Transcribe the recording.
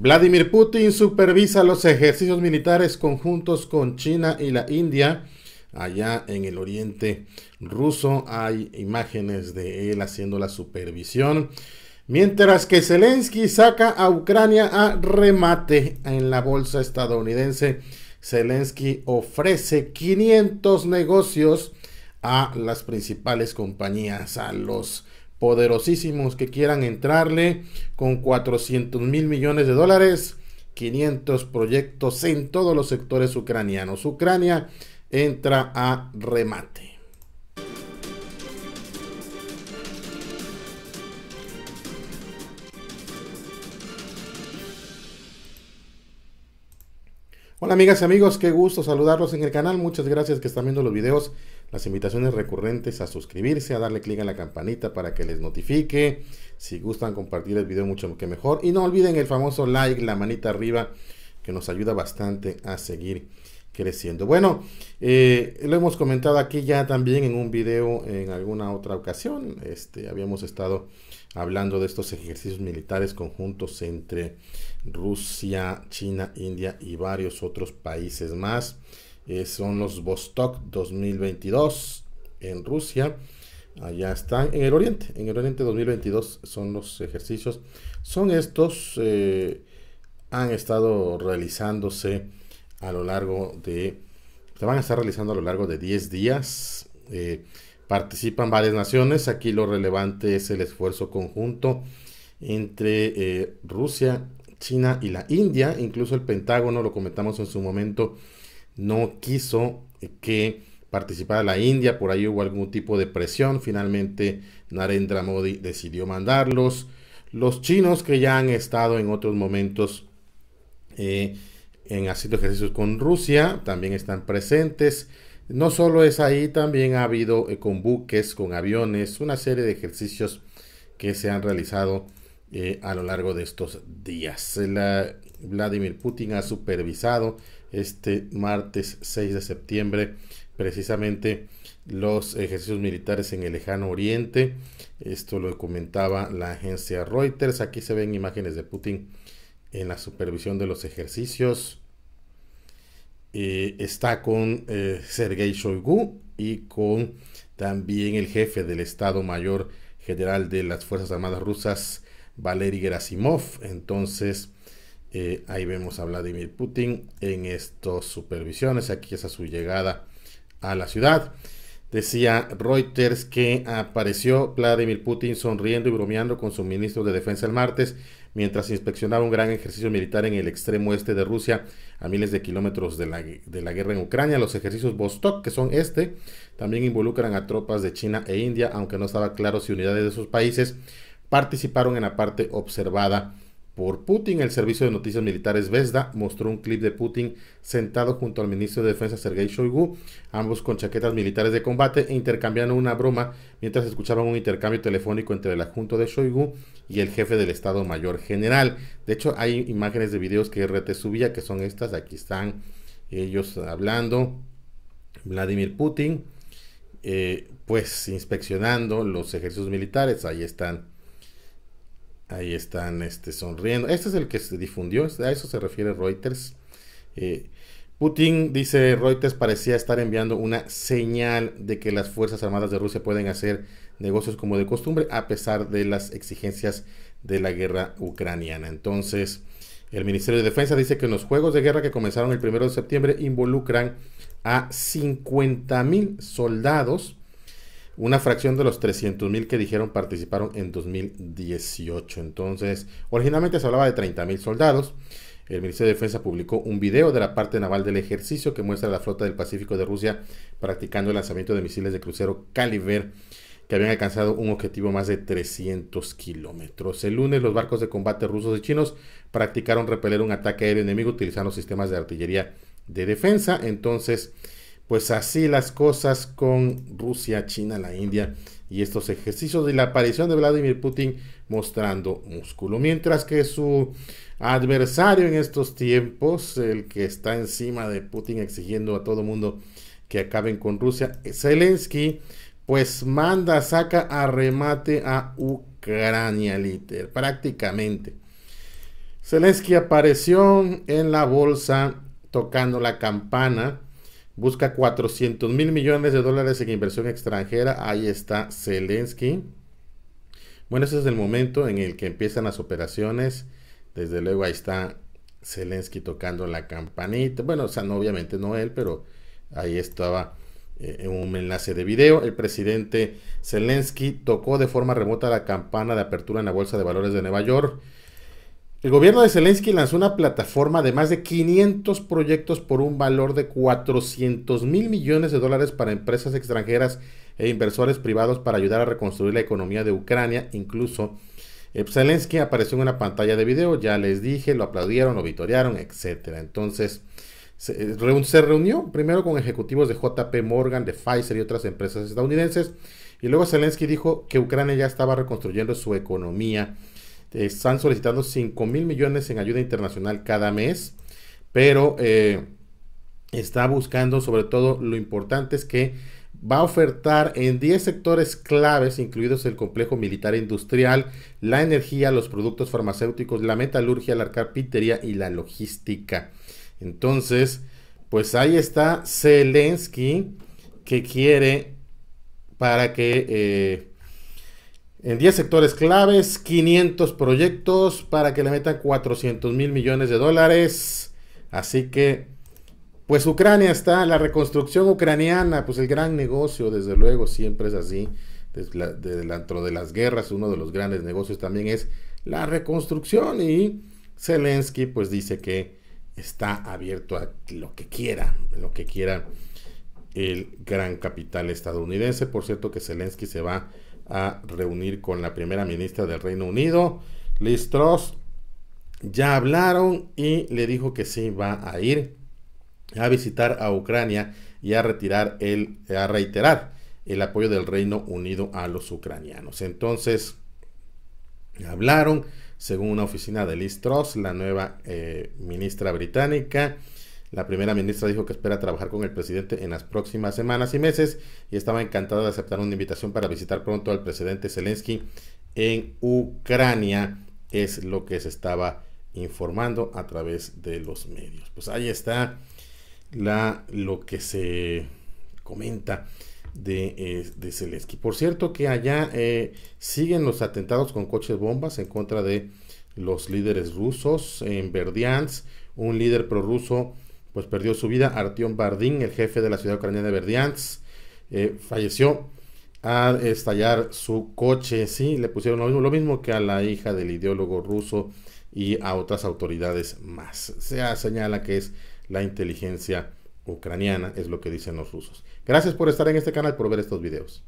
Vladimir Putin supervisa los ejercicios militares conjuntos con China y la India. Allá en el oriente ruso hay imágenes de él haciendo la supervisión. Mientras que Zelensky saca a Ucrania a remate en la bolsa estadounidense, Zelensky ofrece 500 negocios a las principales compañías, a los poderosísimos que quieran entrarle con 400 mil millones de dólares, 500 proyectos en todos los sectores ucranianos. Ucrania entra a remate. Hola amigas y amigos, qué gusto saludarlos en el canal. Muchas gracias que están viendo los videos. Las invitaciones recurrentes a suscribirse, a darle clic a la campanita para que les notifique. Si gustan compartir el video mucho que mejor. Y no olviden el famoso like, la manita arriba, que nos ayuda bastante a seguir creciendo. Bueno, eh, lo hemos comentado aquí ya también en un video en alguna otra ocasión. Este, habíamos estado hablando de estos ejercicios militares conjuntos entre Rusia, China, India y varios otros países más. Eh, son los Vostok 2022 en Rusia. Allá están en el Oriente. En el Oriente 2022 son los ejercicios. Son estos, eh, han estado realizándose a lo largo de, se van a estar realizando a lo largo de 10 días. Eh, Participan varias naciones, aquí lo relevante es el esfuerzo conjunto entre eh, Rusia, China y la India. Incluso el Pentágono, lo comentamos en su momento, no quiso eh, que participara la India, por ahí hubo algún tipo de presión, finalmente Narendra Modi decidió mandarlos. Los chinos que ya han estado en otros momentos eh, en haciendo ejercicios con Rusia, también están presentes. No solo es ahí, también ha habido eh, con buques, con aviones, una serie de ejercicios que se han realizado eh, a lo largo de estos días. Eh, Vladimir Putin ha supervisado este martes 6 de septiembre precisamente los ejercicios militares en el lejano oriente. Esto lo comentaba la agencia Reuters. Aquí se ven imágenes de Putin en la supervisión de los ejercicios. Eh, está con eh, Sergei Shoigu y con también el jefe del Estado Mayor General de las Fuerzas Armadas Rusas, Valery Gerasimov. Entonces, eh, ahí vemos a Vladimir Putin en estas supervisiones. Aquí es a su llegada a la ciudad. Decía Reuters que apareció Vladimir Putin sonriendo y bromeando con su ministro de Defensa el martes, mientras inspeccionaba un gran ejercicio militar en el extremo este de Rusia, a miles de kilómetros de la, guerra en Ucrania. Los ejercicios Vostok, que son este, también involucran a tropas de China e India, aunque no estaba claro si unidades de esos países participaron en la parte observada por Putin. El servicio de noticias militares Vesda mostró un clip de Putin sentado junto al ministro de Defensa Sergei Shoigu, ambos con chaquetas militares de combate e intercambiando una broma mientras escuchaban un intercambio telefónico entre el adjunto de Shoigu y el jefe del Estado Mayor General. De hecho, hay imágenes de videos que RT subía que son estas. Aquí están ellos hablando. Vladimir Putin, eh, pues inspeccionando los ejércitos militares. Ahí están Ahí están este, sonriendo. Este es el que se difundió, a eso se refiere Reuters. Eh, Putin, dice Reuters, parecía estar enviando una señal de que las Fuerzas Armadas de Rusia pueden hacer negocios como de costumbre, a pesar de las exigencias de la guerra ucraniana. Entonces, el Ministerio de Defensa dice que los juegos de guerra que comenzaron el 1 de septiembre involucran a 50.000 soldados una fracción de los 300.000 que dijeron participaron en 2018. Entonces, originalmente se hablaba de 30.000 soldados. El Ministerio de Defensa publicó un video de la parte naval del ejercicio que muestra la flota del Pacífico de Rusia practicando el lanzamiento de misiles de crucero Caliber que habían alcanzado un objetivo más de 300 kilómetros. El lunes los barcos de combate rusos y chinos practicaron repeler un ataque aéreo enemigo utilizando sistemas de artillería de defensa. Entonces, pues así las cosas con Rusia, China, la India y estos ejercicios de la aparición de Vladimir Putin mostrando músculo. Mientras que su adversario en estos tiempos, el que está encima de Putin exigiendo a todo mundo que acaben con Rusia, Zelensky, pues manda, saca a remate a Ucrania, liter, prácticamente. Zelensky apareció en la bolsa tocando la campana Busca 400 mil millones de dólares en inversión extranjera. Ahí está Zelensky. Bueno, ese es el momento en el que empiezan las operaciones. Desde luego ahí está Zelensky tocando la campanita. Bueno, o sea, no, obviamente no él, pero ahí estaba eh, un enlace de video. El presidente Zelensky tocó de forma remota la campana de apertura en la Bolsa de Valores de Nueva York. El gobierno de Zelensky lanzó una plataforma de más de 500 proyectos por un valor de 400 mil millones de dólares para empresas extranjeras e inversores privados para ayudar a reconstruir la economía de Ucrania. Incluso eh, pues, Zelensky apareció en una pantalla de video, ya les dije, lo aplaudieron, lo vitorearon, etc. Entonces, eh, se reunió primero con ejecutivos de JP Morgan, de Pfizer y otras empresas estadounidenses. Y luego Zelensky dijo que Ucrania ya estaba reconstruyendo su economía este, están solicitando 5 mil millones en ayuda internacional cada mes, pero eh, está buscando sobre todo lo importante es que va a ofertar en 10 sectores claves, incluidos el complejo militar e industrial, la energía, los productos farmacéuticos, la metalurgia, la carpintería y la logística. Entonces, pues ahí está Zelensky que quiere para que eh, en 10 sectores claves, 500 proyectos para que le metan 400 mil millones de dólares. Así que, pues Ucrania está, la reconstrucción ucraniana, pues el gran negocio, desde luego, siempre es así. Desde dentro de las guerras, uno de los grandes negocios también es la reconstrucción. Y Zelensky, pues dice que está abierto a lo que quiera, lo que quiera el gran capital estadounidense. Por cierto que Zelensky se va a reunir con la primera ministra del Reino Unido, Liz Truss. Ya hablaron y le dijo que sí va a ir a visitar a Ucrania y a retirar el a reiterar el apoyo del Reino Unido a los ucranianos. Entonces hablaron, según una oficina de Liz Truss, la nueva eh, ministra británica, la primera ministra dijo que espera trabajar con el presidente en las próximas semanas y meses y estaba encantada de aceptar una invitación para visitar pronto al presidente Zelensky en Ucrania. Es lo que se estaba informando a través de los medios. Pues ahí está lo que se comenta eh, de, Zelensky. Por cierto que allá eh, siguen los atentados con coches bombas en contra de los líderes rusos en Verdiansk. Un líder prorruso pues perdió su vida. Artiom Bardín, el jefe de la ciudad ucraniana de Verdiansk, eh, falleció al estallar su coche. Sí, le pusieron lo mismo, lo mismo que a la hija del ideólogo ruso y a otras autoridades más. Se señala que es la inteligencia ucraniana, es lo que dicen los rusos. Gracias por estar en este canal, por ver estos videos.